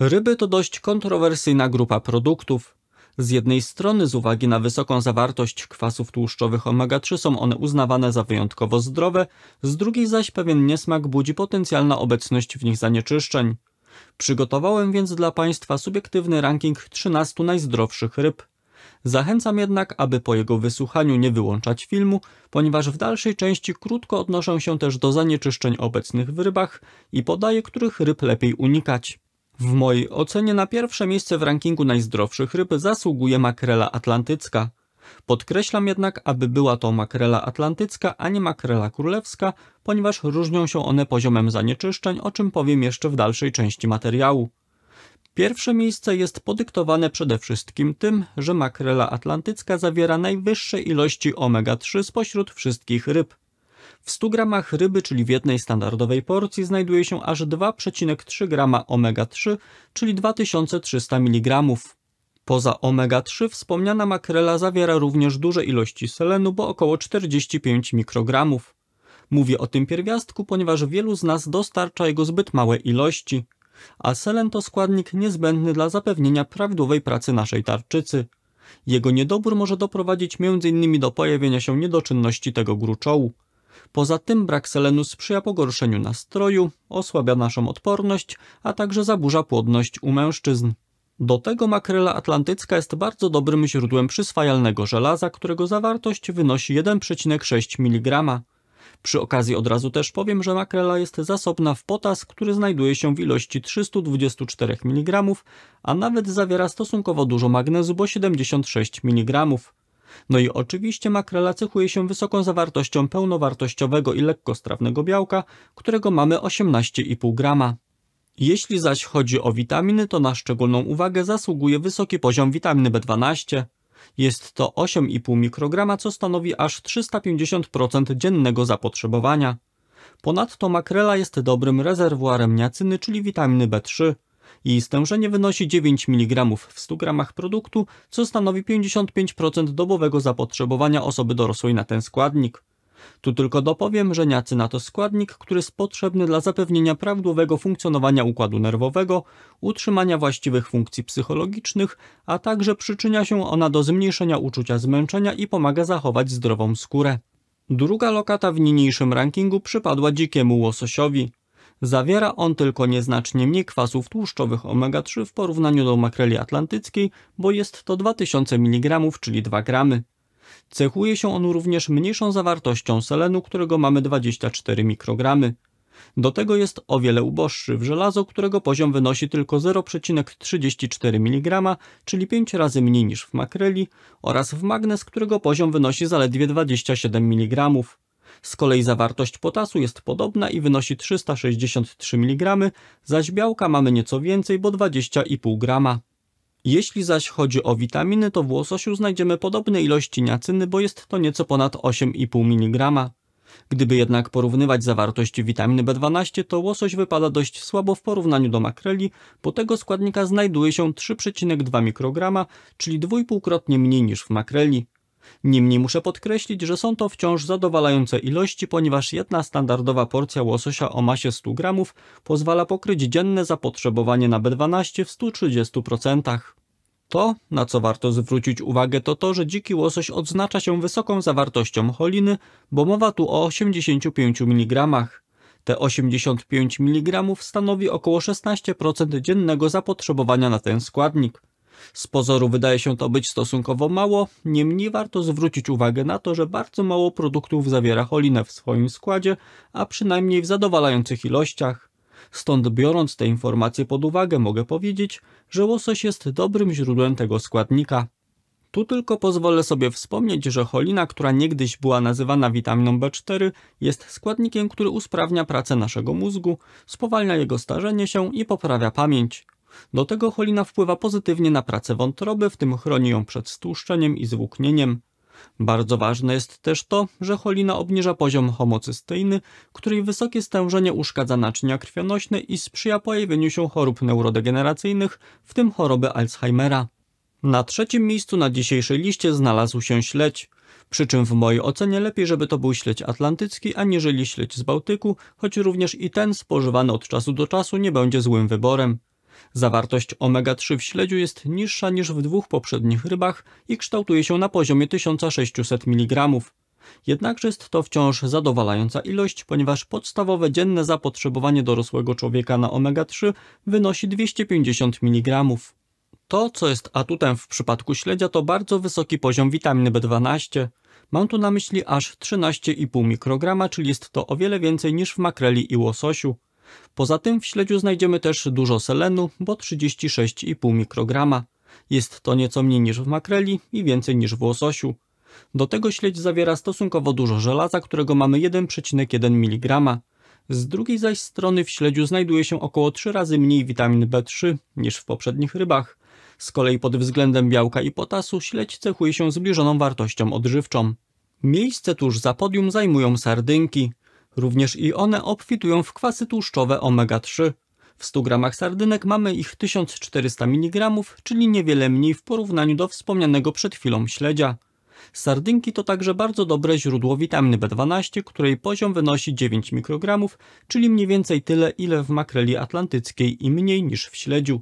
Ryby to dość kontrowersyjna grupa produktów. Z jednej strony z uwagi na wysoką zawartość kwasów tłuszczowych omega-3 są one uznawane za wyjątkowo zdrowe, z drugiej zaś pewien niesmak budzi potencjalna obecność w nich zanieczyszczeń. Przygotowałem więc dla Państwa subiektywny ranking 13 najzdrowszych ryb. Zachęcam jednak, aby po jego wysłuchaniu nie wyłączać filmu, ponieważ w dalszej części krótko odnoszę się też do zanieczyszczeń obecnych w rybach i podaję, których ryb lepiej unikać. W mojej ocenie na pierwsze miejsce w rankingu najzdrowszych ryb zasługuje makrela atlantycka. Podkreślam jednak, aby była to makrela atlantycka, a nie makrela królewska, ponieważ różnią się one poziomem zanieczyszczeń, o czym powiem jeszcze w dalszej części materiału. Pierwsze miejsce jest podyktowane przede wszystkim tym, że makrela atlantycka zawiera najwyższe ilości omega-3 spośród wszystkich ryb. W 100 gramach ryby, czyli w jednej standardowej porcji, znajduje się aż 2,3 g omega-3, czyli 2300 mg. Poza omega-3 wspomniana makrela zawiera również duże ilości selenu, bo około 45 mikrogramów. Mówię o tym pierwiastku, ponieważ wielu z nas dostarcza jego zbyt małe ilości. A selen to składnik niezbędny dla zapewnienia prawidłowej pracy naszej tarczycy. Jego niedobór może doprowadzić m.in. do pojawienia się niedoczynności tego gruczołu. Poza tym brak selenu sprzyja pogorszeniu nastroju, osłabia naszą odporność, a także zaburza płodność u mężczyzn. Do tego makrela atlantycka jest bardzo dobrym źródłem przyswajalnego żelaza, którego zawartość wynosi 1,6 mg. Przy okazji od razu też powiem, że makrela jest zasobna w potas, który znajduje się w ilości 324 mg, a nawet zawiera stosunkowo dużo magnezu, bo 76 mg. No i oczywiście makrela cechuje się wysoką zawartością pełnowartościowego i lekkostrawnego białka, którego mamy 18,5 grama. Jeśli zaś chodzi o witaminy, to na szczególną uwagę zasługuje wysoki poziom witaminy B12. Jest to 8,5 mikrograma, co stanowi aż 350% dziennego zapotrzebowania. Ponadto makrela jest dobrym rezerwuarem niacyny, czyli witaminy B3. Jej stężenie wynosi 9 mg w 100 gramach produktu, co stanowi 55% dobowego zapotrzebowania osoby dorosłej na ten składnik. Tu tylko dopowiem, że niacyna to składnik, który jest potrzebny dla zapewnienia prawidłowego funkcjonowania układu nerwowego, utrzymania właściwych funkcji psychologicznych, a także przyczynia się ona do zmniejszenia uczucia zmęczenia i pomaga zachować zdrową skórę. Druga lokata w niniejszym rankingu przypadła dzikiemu łososiowi. Zawiera on tylko nieznacznie mniej kwasów tłuszczowych omega-3 w porównaniu do makreli atlantyckiej, bo jest to 2000 mg, czyli 2 gramy. Cechuje się on również mniejszą zawartością selenu, którego mamy 24 mikrogramy. Do tego jest o wiele uboższy w żelazo, którego poziom wynosi tylko 0,34 mg, czyli 5 razy mniej niż w makreli, oraz w magnez, którego poziom wynosi zaledwie 27 mg. Z kolei zawartość potasu jest podobna i wynosi 363 mg, zaś białka mamy nieco więcej, bo 20,5 g. Jeśli zaś chodzi o witaminy, to w łososiu znajdziemy podobne ilości niacyny, bo jest to nieco ponad 8,5 mg. Gdyby jednak porównywać zawartość witaminy B12, to łosoś wypada dość słabo w porównaniu do makreli, bo tego składnika znajduje się 3,2 mikrograma, czyli dwójpółkrotnie mniej niż w makreli. Niemniej muszę podkreślić, że są to wciąż zadowalające ilości, ponieważ jedna standardowa porcja łososia o masie 100 gramów pozwala pokryć dzienne zapotrzebowanie na B12 w 130%. To, na co warto zwrócić uwagę, to to, że dziki łosoś odznacza się wysoką zawartością choliny, bo mowa tu o 85 mg. Te 85 mg stanowi około 16% dziennego zapotrzebowania na ten składnik. Z pozoru wydaje się to być stosunkowo mało, niemniej warto zwrócić uwagę na to, że bardzo mało produktów zawiera cholinę w swoim składzie, a przynajmniej w zadowalających ilościach. Stąd biorąc te informacje pod uwagę mogę powiedzieć, że łosoś jest dobrym źródłem tego składnika. Tu tylko pozwolę sobie wspomnieć, że cholina, która niegdyś była nazywana witaminą B4, jest składnikiem, który usprawnia pracę naszego mózgu, spowalnia jego starzenie się i poprawia pamięć. Do tego cholina wpływa pozytywnie na pracę wątroby, w tym chroni ją przed stłuszczeniem i zwłóknieniem. Bardzo ważne jest też to, że cholina obniża poziom homocysteiny, której wysokie stężenie uszkadza naczynia krwionośne i sprzyja pojawieniu się chorób neurodegeneracyjnych, w tym choroby Alzheimera. Na trzecim miejscu na dzisiejszej liście znalazł się śledź. Przy czym w mojej ocenie lepiej, żeby to był śledź atlantycki, aniżeli śledź z Bałtyku, choć również i ten spożywany od czasu do czasu nie będzie złym wyborem. Zawartość omega-3 w śledziu jest niższa niż w dwóch poprzednich rybach i kształtuje się na poziomie 1600 mg. Jednakże jest to wciąż zadowalająca ilość, ponieważ podstawowe dzienne zapotrzebowanie dorosłego człowieka na omega-3 wynosi 250 mg. To, co jest atutem w przypadku śledzia, to bardzo wysoki poziom witaminy B12. Mam tu na myśli aż 13,5 mikrograma, czyli jest to o wiele więcej niż w makreli i łososiu. Poza tym w śledziu znajdziemy też dużo selenu, bo 36,5 mikrograma. Jest to nieco mniej niż w makreli i więcej niż w łososiu. Do tego śledź zawiera stosunkowo dużo żelaza, którego mamy 1,1 mg. Z drugiej zaś strony w śledziu znajduje się około 3 razy mniej witamin B3 niż w poprzednich rybach. Z kolei pod względem białka i potasu śledź cechuje się zbliżoną wartością odżywczą. Miejsce tuż za podium zajmują sardynki. Również i one obfitują w kwasy tłuszczowe omega-3. W 100 gramach sardynek mamy ich 1400 mg, czyli niewiele mniej w porównaniu do wspomnianego przed chwilą śledzia. Sardynki to także bardzo dobre źródło witaminy B12, której poziom wynosi 9 mikrogramów, czyli mniej więcej tyle ile w makreli atlantyckiej i mniej niż w śledziu.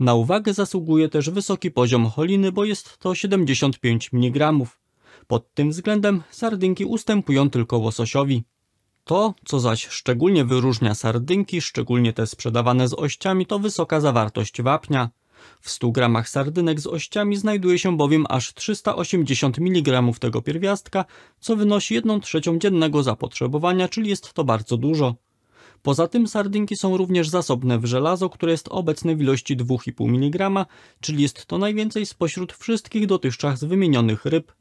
Na uwagę zasługuje też wysoki poziom choliny, bo jest to 75 mg. Pod tym względem sardynki ustępują tylko łososiowi. To, co zaś szczególnie wyróżnia sardynki, szczególnie te sprzedawane z ościami, to wysoka zawartość wapnia. W 100 gramach sardynek z ościami znajduje się bowiem aż 380 mg tego pierwiastka, co wynosi 1 trzecią dziennego zapotrzebowania, czyli jest to bardzo dużo. Poza tym sardynki są również zasobne w żelazo, które jest obecne w ilości 2,5 mg, czyli jest to najwięcej spośród wszystkich dotychczas wymienionych ryb.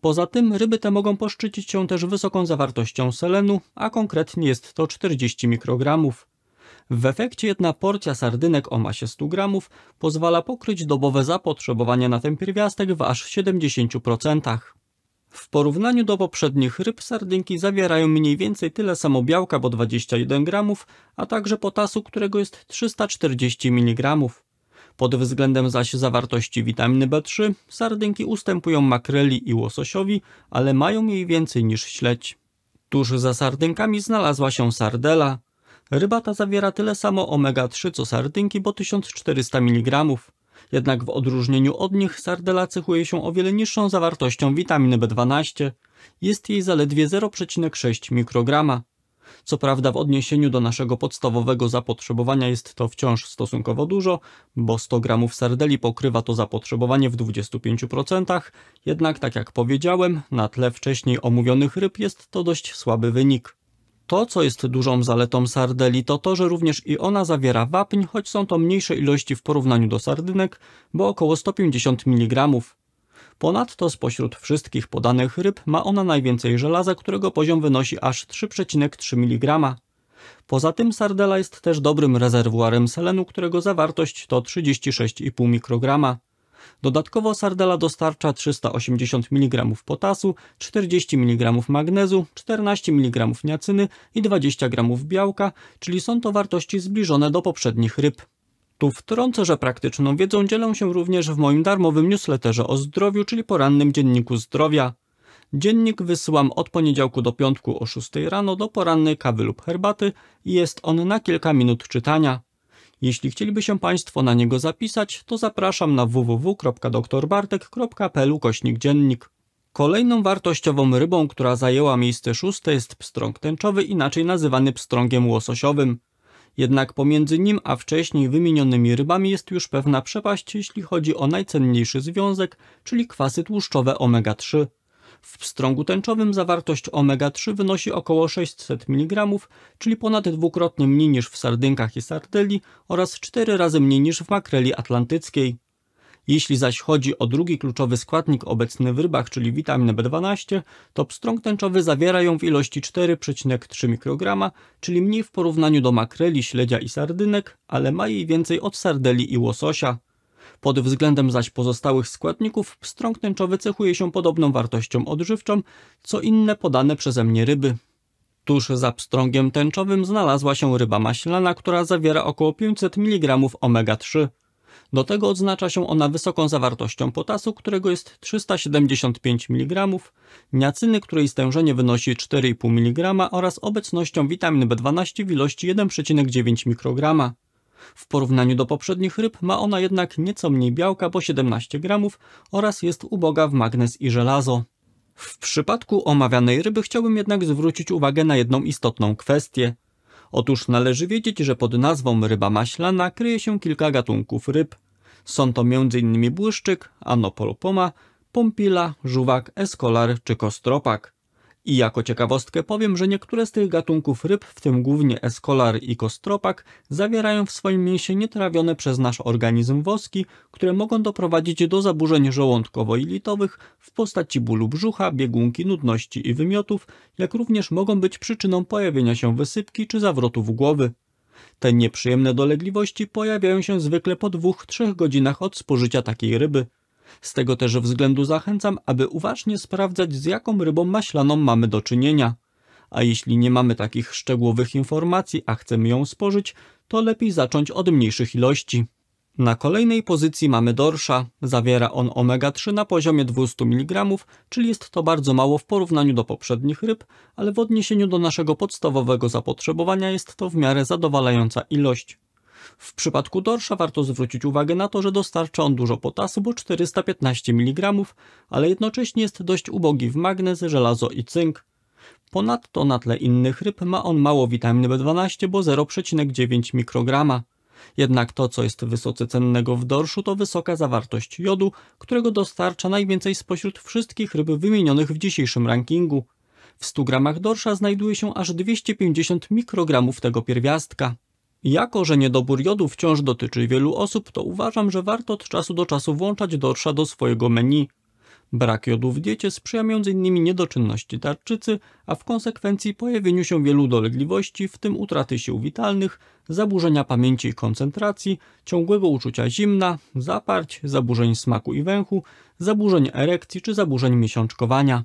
Poza tym ryby te mogą poszczycić się też wysoką zawartością selenu, a konkretnie jest to 40 mikrogramów. W efekcie jedna porcja sardynek o masie 100 gramów pozwala pokryć dobowe zapotrzebowanie na ten pierwiastek w aż 70%. W porównaniu do poprzednich ryb sardynki zawierają mniej więcej tyle samo białka, bo 21 gramów, a także potasu, którego jest 340 mg. Pod względem zaś zawartości witaminy B3 sardynki ustępują makreli i łososiowi, ale mają jej więcej niż śledź. Tuż za sardynkami znalazła się sardela. Ryba ta zawiera tyle samo omega-3 co sardynki, bo 1400 mg. Jednak w odróżnieniu od nich sardela cechuje się o wiele niższą zawartością witaminy B12. Jest jej zaledwie 0,6 mikrograma. Co prawda w odniesieniu do naszego podstawowego zapotrzebowania jest to wciąż stosunkowo dużo, bo 100 gramów sardeli pokrywa to zapotrzebowanie w 25%, jednak tak jak powiedziałem, na tle wcześniej omówionych ryb jest to dość słaby wynik. To, co jest dużą zaletą sardeli, to to, że również i ona zawiera wapń, choć są to mniejsze ilości w porównaniu do sardynek, bo około 150 mg. Ponadto spośród wszystkich podanych ryb ma ona najwięcej żelaza, którego poziom wynosi aż 3,3 mg. Poza tym sardela jest też dobrym rezerwuarem selenu, którego zawartość to 36,5 mikrograma. Dodatkowo sardela dostarcza 380 mg potasu, 40 mg magnezu, 14 mg niacyny i 20 g białka, czyli są to wartości zbliżone do poprzednich ryb. Tu wtrącę, że praktyczną wiedzą dzielę się również w moim darmowym newsletterze o zdrowiu, czyli porannym dzienniku zdrowia. Dziennik wysyłam od poniedziałku do piątku o 6 rano do porannej kawy lub herbaty i jest on na kilka minut czytania. Jeśli chcieliby się Państwo na niego zapisać, to zapraszam na www.doktorbartek.pl dziennik. Kolejną wartościową rybą, która zajęła miejsce szóste jest pstrąg tęczowy, inaczej nazywany pstrągiem łososiowym. Jednak pomiędzy nim a wcześniej wymienionymi rybami jest już pewna przepaść, jeśli chodzi o najcenniejszy związek, czyli kwasy tłuszczowe omega-3. W pstrągu tęczowym zawartość omega-3 wynosi około 600 mg, czyli ponad dwukrotnie mniej niż w sardynkach i sardyli oraz cztery razy mniej niż w makreli atlantyckiej. Jeśli zaś chodzi o drugi kluczowy składnik obecny w rybach, czyli witaminę B12, to pstrąg tęczowy zawiera ją w ilości 4,3 mikrograma, czyli mniej w porównaniu do makreli, śledzia i sardynek, ale ma jej więcej od sardeli i łososia. Pod względem zaś pozostałych składników pstrąg tęczowy cechuje się podobną wartością odżywczą, co inne podane przeze mnie ryby. Tuż za pstrągiem tęczowym znalazła się ryba maślana, która zawiera około 500 mg omega-3. Do tego odznacza się ona wysoką zawartością potasu, którego jest 375 mg, niacyny, której stężenie wynosi 4,5 mg oraz obecnością witaminy B12 w ilości 1,9 mikrograma. W porównaniu do poprzednich ryb ma ona jednak nieco mniej białka, bo 17 gramów oraz jest uboga w magnez i żelazo. W przypadku omawianej ryby chciałbym jednak zwrócić uwagę na jedną istotną kwestię. Otóż należy wiedzieć, że pod nazwą ryba maślana kryje się kilka gatunków ryb. Są to m.in. błyszczyk, anopolpoma, pompila, żuwak, eskolar czy kostropak. I jako ciekawostkę powiem, że niektóre z tych gatunków ryb, w tym głównie eskolar i kostropak, zawierają w swoim mięsie nietrawione przez nasz organizm woski, które mogą doprowadzić do zaburzeń żołądkowo-jelitowych w postaci bólu brzucha, biegunki, nudności i wymiotów, jak również mogą być przyczyną pojawienia się wysypki czy zawrotów głowy. Te nieprzyjemne dolegliwości pojawiają się zwykle po 2-3 godzinach od spożycia takiej ryby. Z tego też względu zachęcam, aby uważnie sprawdzać z jaką rybą maślaną mamy do czynienia. A jeśli nie mamy takich szczegółowych informacji, a chcemy ją spożyć, to lepiej zacząć od mniejszych ilości. Na kolejnej pozycji mamy dorsza. Zawiera on omega-3 na poziomie 200 mg, czyli jest to bardzo mało w porównaniu do poprzednich ryb, ale w odniesieniu do naszego podstawowego zapotrzebowania jest to w miarę zadowalająca ilość. W przypadku dorsza warto zwrócić uwagę na to, że dostarcza on dużo potasu, bo 415 mg, ale jednocześnie jest dość ubogi w magnez, żelazo i cynk. Ponadto na tle innych ryb ma on mało witaminy B12, bo 0,9 mikrograma. Jednak to, co jest wysoce cennego w dorszu, to wysoka zawartość jodu, którego dostarcza najwięcej spośród wszystkich ryb wymienionych w dzisiejszym rankingu. W 100 gramach dorsza znajduje się aż 250 mikrogramów tego pierwiastka. Jako, że niedobór jodu wciąż dotyczy wielu osób, to uważam, że warto od czasu do czasu włączać dorsza do swojego menu. Brak jodu w diecie sprzyja m.in. niedoczynności tarczycy, a w konsekwencji pojawieniu się wielu dolegliwości, w tym utraty sił witalnych, zaburzenia pamięci i koncentracji, ciągłego uczucia zimna, zaparć, zaburzeń smaku i węchu, zaburzeń erekcji czy zaburzeń miesiączkowania.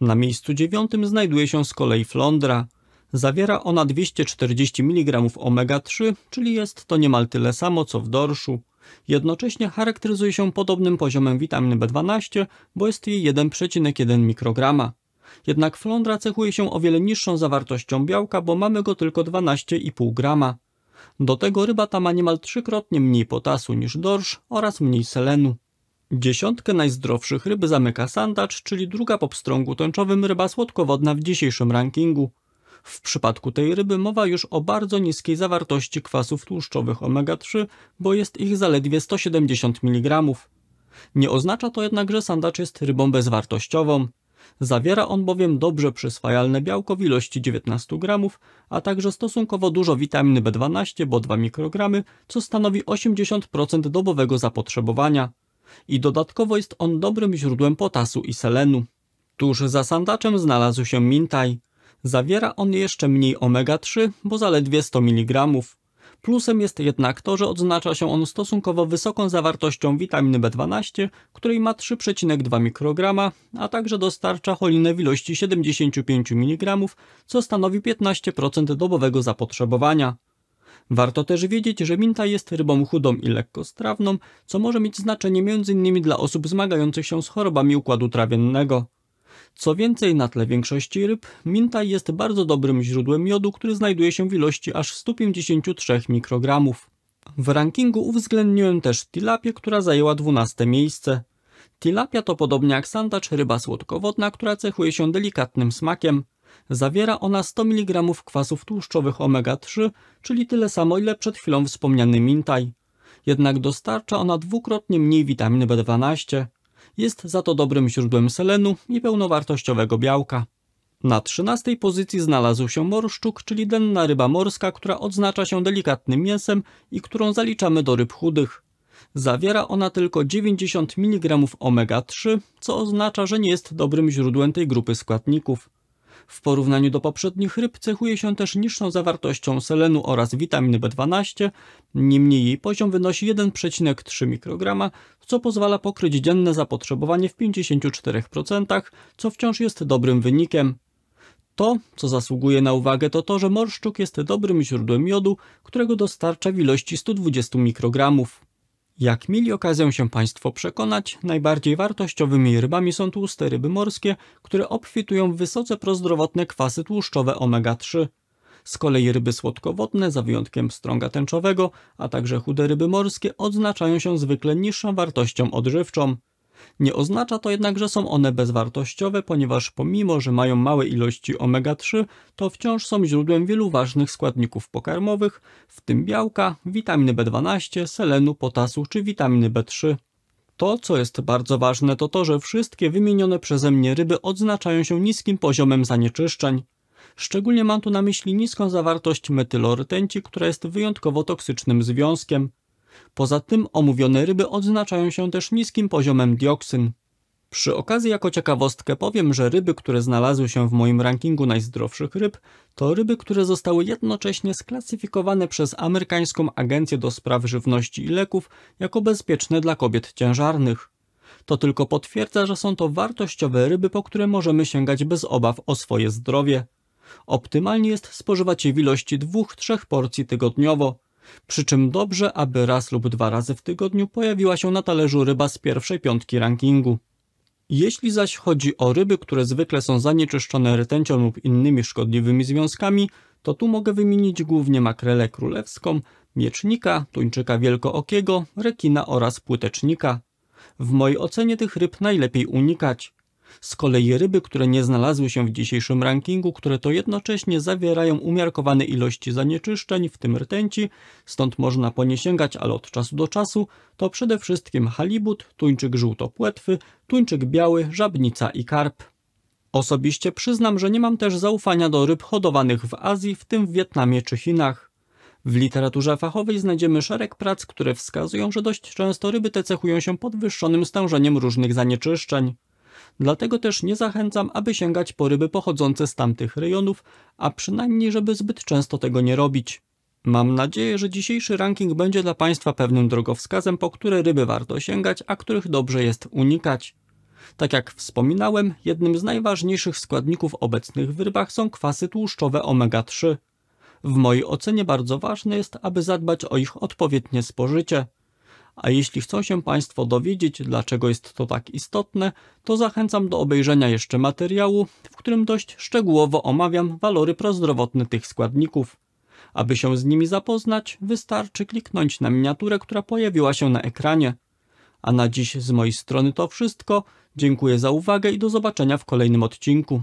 Na miejscu dziewiątym znajduje się z kolei flądra – Zawiera ona 240 mg omega-3, czyli jest to niemal tyle samo co w dorszu. Jednocześnie charakteryzuje się podobnym poziomem witaminy B12, bo jest jej 1,1 mikrograma. Jednak flądra cechuje się o wiele niższą zawartością białka, bo mamy go tylko 12,5 grama. Do tego ryba ta ma niemal trzykrotnie mniej potasu niż dorsz oraz mniej selenu. Dziesiątkę najzdrowszych ryb zamyka sandacz, czyli druga po pstrągu tęczowym ryba słodkowodna w dzisiejszym rankingu. W przypadku tej ryby mowa już o bardzo niskiej zawartości kwasów tłuszczowych omega-3, bo jest ich zaledwie 170 mg. Nie oznacza to jednak, że sandacz jest rybą bezwartościową. Zawiera on bowiem dobrze przyswajalne białko w ilości 19 gramów, a także stosunkowo dużo witaminy B12, bo 2 mikrogramy, co stanowi 80% dobowego zapotrzebowania. I dodatkowo jest on dobrym źródłem potasu i selenu. Tuż za sandaczem znalazł się mintaj. Zawiera on jeszcze mniej omega-3, bo zaledwie 100 mg. Plusem jest jednak to, że odznacza się on stosunkowo wysoką zawartością witaminy B12, której ma 3,2 mikrograma, a także dostarcza cholinę w ilości 75 mg, co stanowi 15% dobowego zapotrzebowania. Warto też wiedzieć, że minta jest rybą chudą i lekkostrawną, co może mieć znaczenie m.in. dla osób zmagających się z chorobami układu trawiennego. Co więcej, na tle większości ryb, minta jest bardzo dobrym źródłem miodu, który znajduje się w ilości aż 153 mikrogramów. W rankingu uwzględniłem też tilapię, która zajęła 12 miejsce. Tilapia to podobnie jak sandacz ryba słodkowodna, która cechuje się delikatnym smakiem. Zawiera ona 100 mg kwasów tłuszczowych omega-3, czyli tyle samo ile przed chwilą wspomniany mintaj. Jednak dostarcza ona dwukrotnie mniej witaminy B12. Jest za to dobrym źródłem selenu i pełnowartościowego białka. Na trzynastej pozycji znalazł się morszczuk, czyli denna ryba morska, która odznacza się delikatnym mięsem i którą zaliczamy do ryb chudych. Zawiera ona tylko 90 mg omega-3, co oznacza, że nie jest dobrym źródłem tej grupy składników. W porównaniu do poprzednich ryb cechuje się też niższą zawartością selenu oraz witaminy B12, niemniej jej poziom wynosi 1,3 mikrograma, co pozwala pokryć dzienne zapotrzebowanie w 54%, co wciąż jest dobrym wynikiem. To, co zasługuje na uwagę, to to, że morszczuk jest dobrym źródłem jodu, którego dostarcza w ilości 120 mikrogramów. Jak mieli okazję się Państwo przekonać, najbardziej wartościowymi rybami są tłuste ryby morskie, które obfitują w wysoce prozdrowotne kwasy tłuszczowe omega-3. Z kolei ryby słodkowodne, za wyjątkiem strąga tęczowego, a także chude ryby morskie odznaczają się zwykle niższą wartością odżywczą. Nie oznacza to jednak, że są one bezwartościowe, ponieważ pomimo, że mają małe ilości omega-3, to wciąż są źródłem wielu ważnych składników pokarmowych, w tym białka, witaminy B12, selenu, potasu czy witaminy B3. To, co jest bardzo ważne, to to, że wszystkie wymienione przeze mnie ryby odznaczają się niskim poziomem zanieczyszczeń. Szczególnie mam tu na myśli niską zawartość metylorytenci, która jest wyjątkowo toksycznym związkiem. Poza tym omówione ryby odznaczają się też niskim poziomem dioksyn. Przy okazji jako ciekawostkę powiem, że ryby, które znalazły się w moim rankingu najzdrowszych ryb, to ryby, które zostały jednocześnie sklasyfikowane przez amerykańską Agencję do Spraw Żywności i Leków jako bezpieczne dla kobiet ciężarnych. To tylko potwierdza, że są to wartościowe ryby, po które możemy sięgać bez obaw o swoje zdrowie. Optymalnie jest spożywać je w ilości 2-3 porcji tygodniowo. Przy czym dobrze, aby raz lub dwa razy w tygodniu pojawiła się na talerzu ryba z pierwszej piątki rankingu. Jeśli zaś chodzi o ryby, które zwykle są zanieczyszczone rtęcią lub innymi szkodliwymi związkami, to tu mogę wymienić głównie makrelę królewską, miecznika, tuńczyka wielkookiego, rekina oraz płytecznika. W mojej ocenie tych ryb najlepiej unikać. Z kolei ryby, które nie znalazły się w dzisiejszym rankingu, które to jednocześnie zawierają umiarkowane ilości zanieczyszczeń, w tym rtęci, stąd można po nie sięgać, ale od czasu do czasu, to przede wszystkim halibut, tuńczyk żółtopłetwy, tuńczyk biały, żabnica i karp. Osobiście przyznam, że nie mam też zaufania do ryb hodowanych w Azji, w tym w Wietnamie czy Chinach. W literaturze fachowej znajdziemy szereg prac, które wskazują, że dość często ryby te cechują się podwyższonym stężeniem różnych zanieczyszczeń. Dlatego też nie zachęcam, aby sięgać po ryby pochodzące z tamtych rejonów, a przynajmniej żeby zbyt często tego nie robić. Mam nadzieję, że dzisiejszy ranking będzie dla Państwa pewnym drogowskazem, po które ryby warto sięgać, a których dobrze jest unikać. Tak jak wspominałem, jednym z najważniejszych składników obecnych w rybach są kwasy tłuszczowe omega-3. W mojej ocenie bardzo ważne jest, aby zadbać o ich odpowiednie spożycie. A jeśli chcą się Państwo dowiedzieć, dlaczego jest to tak istotne, to zachęcam do obejrzenia jeszcze materiału, w którym dość szczegółowo omawiam walory prozdrowotne tych składników. Aby się z nimi zapoznać, wystarczy kliknąć na miniaturę, która pojawiła się na ekranie. A na dziś z mojej strony to wszystko. Dziękuję za uwagę i do zobaczenia w kolejnym odcinku.